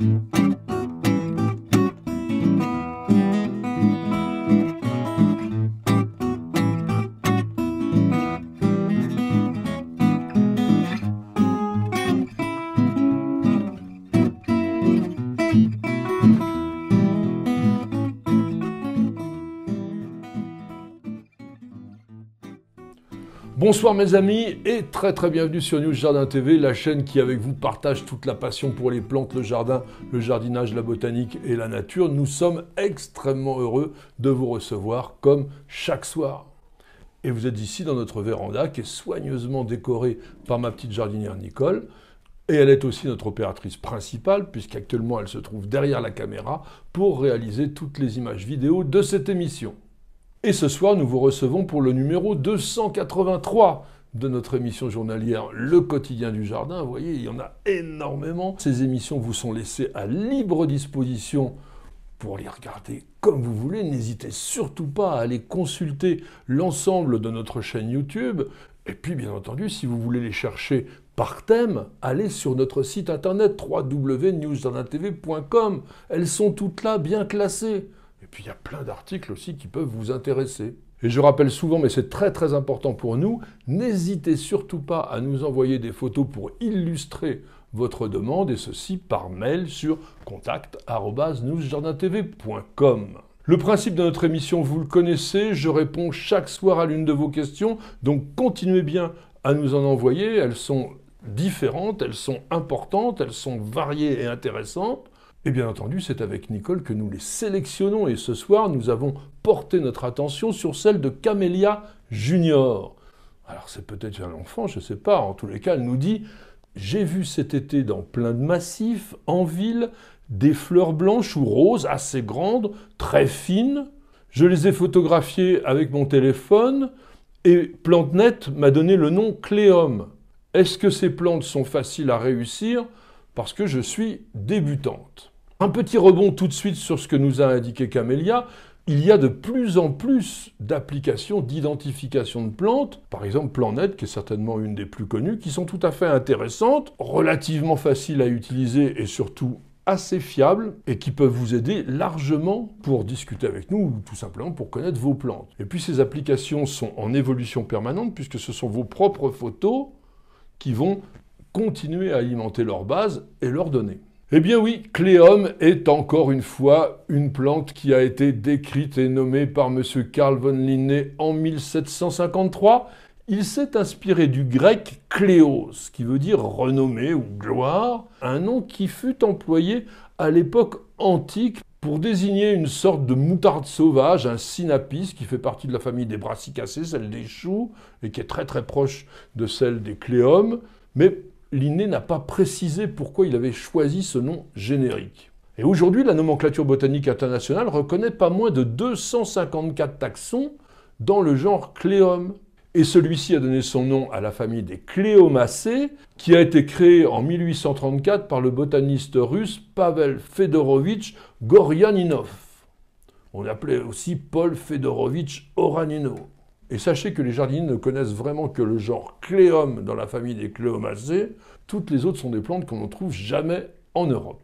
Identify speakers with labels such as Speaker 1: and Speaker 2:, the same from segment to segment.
Speaker 1: Mm-hmm. Bonsoir mes amis et très très bienvenue sur News Jardin TV, la chaîne qui avec vous partage toute la passion pour les plantes, le jardin, le jardinage, la botanique et la nature. Nous sommes extrêmement heureux de vous recevoir comme chaque soir. Et vous êtes ici dans notre véranda qui est soigneusement décorée par ma petite jardinière Nicole. Et elle est aussi notre opératrice principale, puisqu'actuellement elle se trouve derrière la caméra pour réaliser toutes les images vidéo de cette émission. Et ce soir, nous vous recevons pour le numéro 283 de notre émission journalière Le quotidien du jardin. Vous voyez, il y en a énormément. Ces émissions vous sont laissées à libre disposition pour les regarder comme vous voulez. N'hésitez surtout pas à aller consulter l'ensemble de notre chaîne YouTube. Et puis, bien entendu, si vous voulez les chercher par thème, allez sur notre site internet www.newsjardintv.com. Elles sont toutes là, bien classées. Et puis il y a plein d'articles aussi qui peuvent vous intéresser. Et je rappelle souvent, mais c'est très très important pour nous, n'hésitez surtout pas à nous envoyer des photos pour illustrer votre demande, et ceci par mail sur contact.newsjardintv.com. Le principe de notre émission, vous le connaissez, je réponds chaque soir à l'une de vos questions, donc continuez bien à nous en envoyer, elles sont différentes, elles sont importantes, elles sont variées et intéressantes. Et bien entendu, c'est avec Nicole que nous les sélectionnons et ce soir, nous avons porté notre attention sur celle de Camélia Junior. Alors c'est peut-être un enfant, je ne sais pas, en tous les cas, elle nous dit j'ai vu cet été dans plein de massifs, en ville, des fleurs blanches ou roses assez grandes, très fines. Je les ai photographiées avec mon téléphone et Plantenet m'a donné le nom Cléum. Est-ce que ces plantes sont faciles à réussir parce que je suis débutante. Un petit rebond tout de suite sur ce que nous a indiqué Camélia. Il y a de plus en plus d'applications d'identification de plantes, par exemple PlanNet, qui est certainement une des plus connues, qui sont tout à fait intéressantes, relativement faciles à utiliser et surtout assez fiables et qui peuvent vous aider largement pour discuter avec nous ou tout simplement pour connaître vos plantes. Et puis ces applications sont en évolution permanente puisque ce sont vos propres photos qui vont continuer à alimenter leur base et leur donner. Eh bien oui, Cléum est encore une fois une plante qui a été décrite et nommée par M. Carl von Linné en 1753. Il s'est inspiré du grec Cléos, qui veut dire renommée ou gloire, un nom qui fut employé à l'époque antique pour désigner une sorte de moutarde sauvage, un sinapis qui fait partie de la famille des brassicacées, celle des choux, et qui est très très proche de celle des cléomes, mais Linné n'a pas précisé pourquoi il avait choisi ce nom générique. Et aujourd'hui, la nomenclature botanique internationale reconnaît pas moins de 254 taxons dans le genre Cléum. Et celui-ci a donné son nom à la famille des Cléomacées, qui a été créée en 1834 par le botaniste russe Pavel Fedorovich Goryaninov. On l'appelait aussi Paul Fedorovich Oranino. Et sachez que les jardiniers ne connaissent vraiment que le genre Cléum dans la famille des Cléomacées. Toutes les autres sont des plantes qu'on ne trouve jamais en Europe.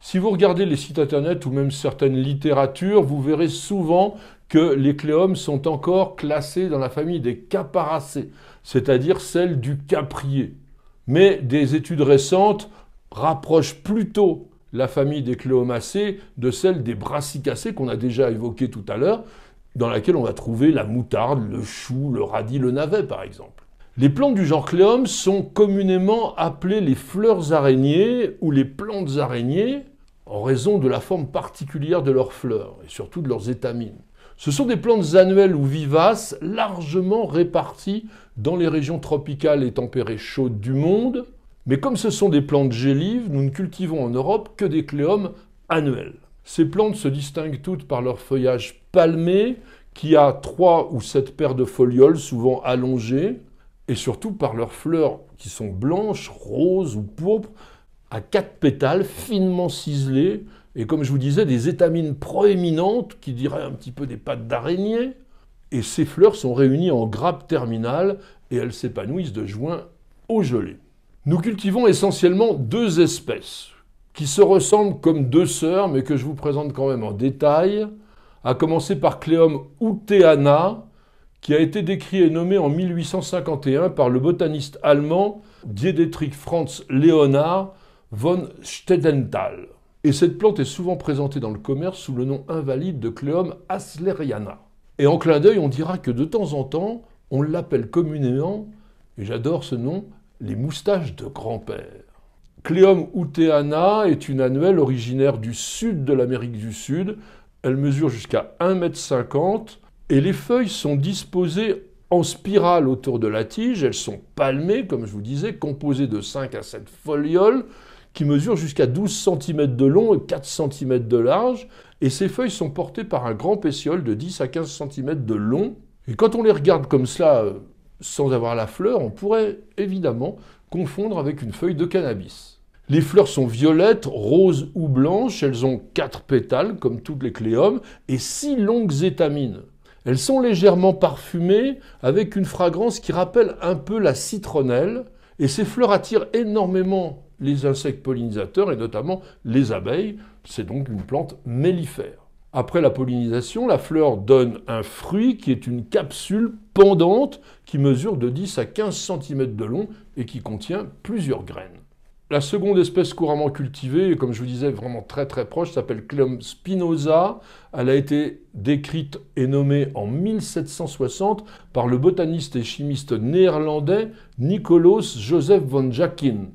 Speaker 1: Si vous regardez les sites internet ou même certaines littératures, vous verrez souvent que les cléomes sont encore classés dans la famille des caparacées, c'est-à-dire celle du caprier. Mais des études récentes rapprochent plutôt la famille des cléomacées de celle des brassicacées qu'on a déjà évoquées tout à l'heure, dans laquelle on va trouver la moutarde, le chou, le radis, le navet par exemple. Les plantes du genre Cléum sont communément appelées les fleurs araignées ou les plantes araignées en raison de la forme particulière de leurs fleurs et surtout de leurs étamines. Ce sont des plantes annuelles ou vivaces largement réparties dans les régions tropicales et tempérées chaudes du monde, mais comme ce sont des plantes gélives, nous ne cultivons en Europe que des cléomes annuels. Ces plantes se distinguent toutes par leur feuillage palmé, qui a trois ou sept paires de folioles souvent allongées, et surtout par leurs fleurs qui sont blanches, roses ou pourpres, à quatre pétales finement ciselés, et comme je vous disais, des étamines proéminentes qui diraient un petit peu des pattes d'araignée. Et ces fleurs sont réunies en grappes terminales et elles s'épanouissent de juin au gelé. Nous cultivons essentiellement deux espèces qui se ressemblent comme deux sœurs, mais que je vous présente quand même en détail, à commencer par Cléome uteana, qui a été décrit et nommé en 1851 par le botaniste allemand Diedetrich Franz Leonhard von Stedenthal. Et cette plante est souvent présentée dans le commerce sous le nom invalide de Cléome asleriana. Et en clin d'œil, on dira que de temps en temps, on l'appelle communément, et j'adore ce nom, les moustaches de grand-père. Cleum uteana est une annuelle originaire du sud de l'Amérique du Sud. Elle mesure jusqu'à 1,50 m et les feuilles sont disposées en spirale autour de la tige. Elles sont palmées, comme je vous disais, composées de 5 à 7 folioles qui mesurent jusqu'à 12 cm de long et 4 cm de large. Et ces feuilles sont portées par un grand pétiole de 10 à 15 cm de long. Et quand on les regarde comme cela, euh, sans avoir la fleur, on pourrait évidemment confondre avec une feuille de cannabis. Les fleurs sont violettes, roses ou blanches, elles ont quatre pétales comme toutes les cléomes et six longues étamines. Elles sont légèrement parfumées avec une fragrance qui rappelle un peu la citronnelle et ces fleurs attirent énormément les insectes pollinisateurs et notamment les abeilles. C'est donc une plante mellifère. Après la pollinisation, la fleur donne un fruit qui est une capsule pendante qui mesure de 10 à 15 cm de long et qui contient plusieurs graines. La seconde espèce couramment cultivée, et comme je vous disais, vraiment très très proche, s'appelle Cléum spinosa. Elle a été décrite et nommée en 1760 par le botaniste et chimiste néerlandais Nicolaus Joseph von Jacquin.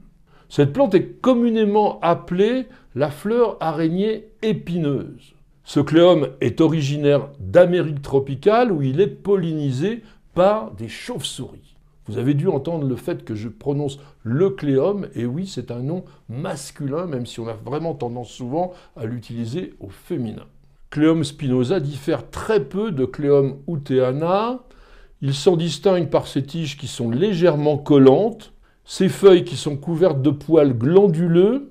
Speaker 1: Cette plante est communément appelée la fleur araignée épineuse. Ce cléum est originaire d'Amérique tropicale où il est pollinisé par des chauves-souris. Vous avez dû entendre le fait que je prononce le cléum, et oui, c'est un nom masculin, même si on a vraiment tendance souvent à l'utiliser au féminin. Cléum spinosa diffère très peu de Cléum uteana. Il s'en distingue par ses tiges qui sont légèrement collantes, ses feuilles qui sont couvertes de poils glanduleux,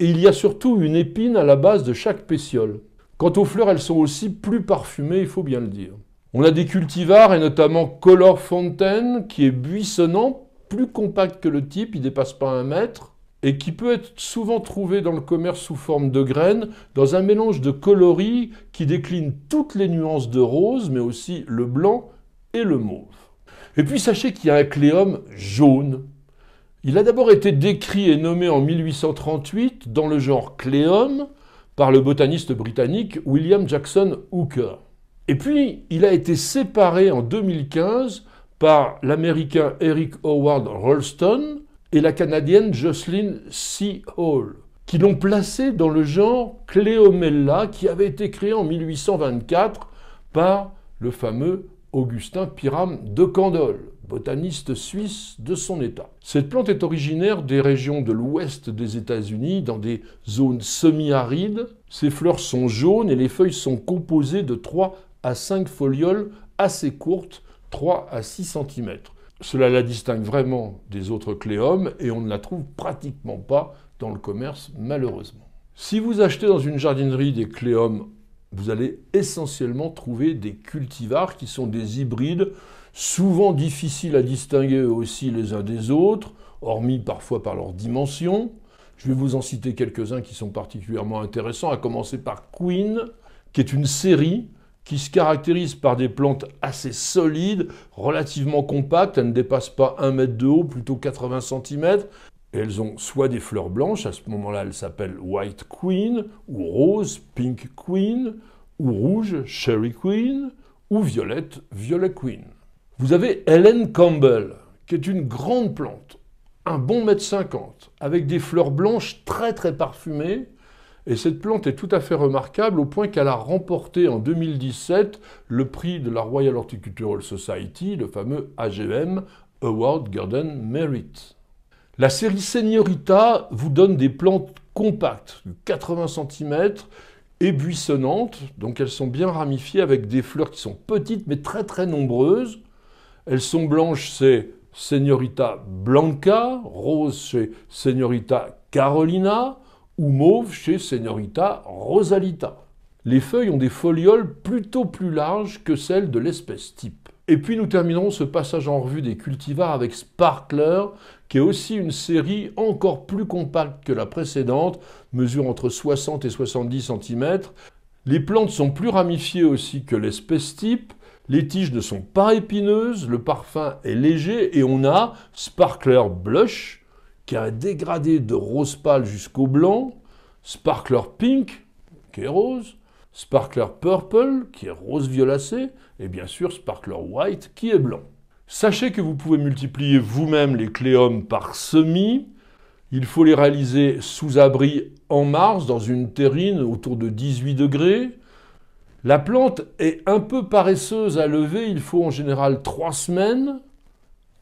Speaker 1: et il y a surtout une épine à la base de chaque pétiole. Quant aux fleurs, elles sont aussi plus parfumées, il faut bien le dire. On a des cultivars, et notamment Color Fontaine, qui est buissonnant, plus compact que le type, il ne dépasse pas un mètre, et qui peut être souvent trouvé dans le commerce sous forme de graines, dans un mélange de coloris qui décline toutes les nuances de rose, mais aussi le blanc et le mauve. Et puis sachez qu'il y a un cléum jaune. Il a d'abord été décrit et nommé en 1838 dans le genre cléum par le botaniste britannique William Jackson Hooker. Et puis, il a été séparé en 2015 par l'Américain Eric Howard Rolston et la Canadienne Jocelyn C. Hall, qui l'ont placé dans le genre Cléomella, qui avait été créé en 1824 par le fameux Augustin Pyram de Candolle, botaniste suisse de son état. Cette plante est originaire des régions de l'ouest des États-Unis, dans des zones semi-arides. Ses fleurs sont jaunes et les feuilles sont composées de trois à 5 folioles assez courtes, 3 à 6 cm. Cela la distingue vraiment des autres cléomes et on ne la trouve pratiquement pas dans le commerce malheureusement. Si vous achetez dans une jardinerie des cléums, vous allez essentiellement trouver des cultivars qui sont des hybrides, souvent difficiles à distinguer aussi les uns des autres, hormis parfois par leur dimension. Je vais vous en citer quelques-uns qui sont particulièrement intéressants, à commencer par Queen, qui est une série qui se caractérise par des plantes assez solides, relativement compactes, elles ne dépassent pas 1 mètre de haut, plutôt 80 cm. elles ont soit des fleurs blanches, à ce moment-là elles s'appellent White Queen, ou Rose, Pink Queen, ou Rouge, Cherry Queen, ou Violette, Violet Queen. Vous avez Helen Campbell, qui est une grande plante, un bon mètre cinquante, avec des fleurs blanches très très parfumées, et cette plante est tout à fait remarquable au point qu'elle a remporté en 2017 le prix de la Royal Horticultural Society, le fameux AGM, Award Garden Merit. La série Seniorita vous donne des plantes compactes de 80 cm et buissonnantes, donc elles sont bien ramifiées avec des fleurs qui sont petites mais très très nombreuses. Elles sont blanches, c'est Seniorita Blanca, roses chez Seniorita Carolina, ou mauve chez Senorita rosalita. Les feuilles ont des folioles plutôt plus larges que celles de l'espèce type. Et puis nous terminerons ce passage en revue des cultivars avec Sparkler, qui est aussi une série encore plus compacte que la précédente, mesure entre 60 et 70 cm. Les plantes sont plus ramifiées aussi que l'espèce type, les tiges ne sont pas épineuses, le parfum est léger et on a Sparkler Blush, qui a dégradé de rose pâle jusqu'au blanc, Sparkler Pink, qui est rose, Sparkler Purple, qui est rose violacé, et bien sûr Sparkler White, qui est blanc. Sachez que vous pouvez multiplier vous-même les cléomes par semis. Il faut les réaliser sous abri en mars, dans une terrine autour de 18 degrés. La plante est un peu paresseuse à lever, il faut en général 3 semaines.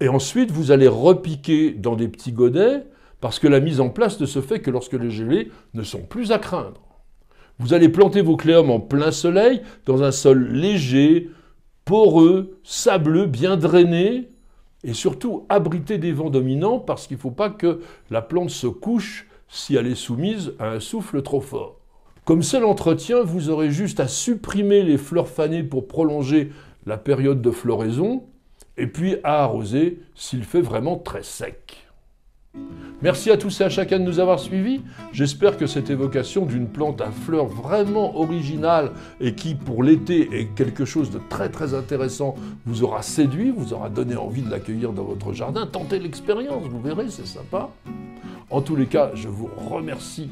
Speaker 1: Et ensuite, vous allez repiquer dans des petits godets, parce que la mise en place ne se fait que lorsque les gelées ne sont plus à craindre. Vous allez planter vos cléums en plein soleil, dans un sol léger, poreux, sableux, bien drainé, et surtout abrité des vents dominants, parce qu'il ne faut pas que la plante se couche si elle est soumise à un souffle trop fort. Comme seul entretien, vous aurez juste à supprimer les fleurs fanées pour prolonger la période de floraison, et puis à arroser s'il fait vraiment très sec. Merci à tous et à chacun de nous avoir suivis. J'espère que cette évocation d'une plante à fleurs vraiment originale et qui pour l'été est quelque chose de très très intéressant vous aura séduit, vous aura donné envie de l'accueillir dans votre jardin. Tentez l'expérience, vous verrez, c'est sympa. En tous les cas, je vous remercie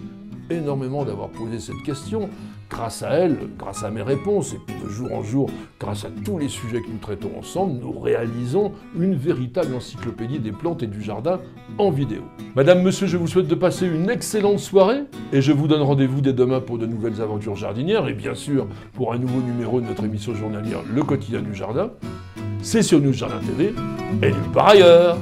Speaker 1: énormément d'avoir posé cette question, grâce à elle, grâce à mes réponses, et de jour en jour, grâce à tous les sujets que nous traitons ensemble, nous réalisons une véritable encyclopédie des plantes et du jardin en vidéo. Madame, monsieur, je vous souhaite de passer une excellente soirée, et je vous donne rendez-vous dès demain pour de nouvelles aventures jardinières, et bien sûr pour un nouveau numéro de notre émission journalière Le quotidien du jardin. C'est sur News Jardin TV et nulle part ailleurs.